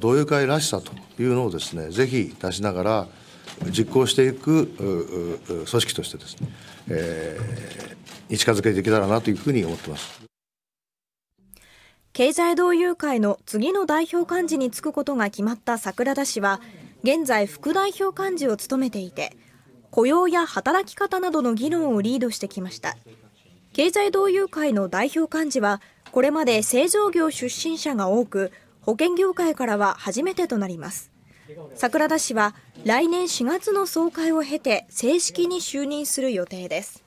同友会らしさというのをですねぜひ出しながら実行していく組織としてですね、えー、に近づけていけたらなというふうに思ってます経済同友会の次の代表幹事に就くことが決まった桜田氏は現在副代表幹事を務めていて雇用や働き方などの議論をリードしてきました経済同友会の代表幹事はこれまで製造業出身者が多く保険業界からは初めてとなります桜田氏は来年4月の総会を経て正式に就任する予定です